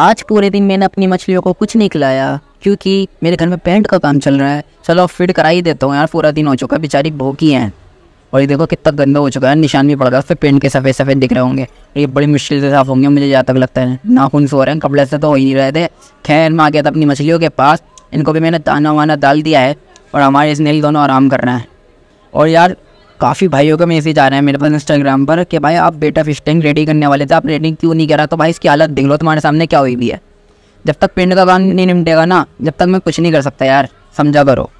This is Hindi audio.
आज पूरे दिन मैंने अपनी मछलियों को कुछ नहीं खिलाया क्योंकि मेरे घर में पेंट का काम चल रहा है चलो फिट करा ही देता हूँ यार पूरा दिन हो चुका है बेचारी भूखी हैं और ये देखो कितना गंदा हो चुका है निशान भी पड़ गया फिर उस पर पेंट के सफ़ेद सफ़ेद दिख रहे होंगे ये बड़ी मुश्किल से साफ़ होंगे मुझे जहाँ तक लगता है नाखून सो रहे हैं कपड़े से तो हो ही नहीं रहे थे खैर मैं आ गया था अपनी मछलियों के पास इनको भी मैंने दाना वाना डाल दिया है और हमारे स्नेल दोनों आराम कर रहे हैं और यार काफ़ी भाइयों का मैसेज आ रहा है मेरे पास इंस्टाग्राम पर कि भाई आप बेटा फिश टैंक रेडी करने वाले थे आप रेडिंग क्यों नहीं करा तो भाई इसकी हालत देख लो तुम्हारे सामने क्या हुई भी है जब तक पेंट का काम नहीं निपटेगा ना जब तक मैं कुछ नहीं कर सकता यार समझा करो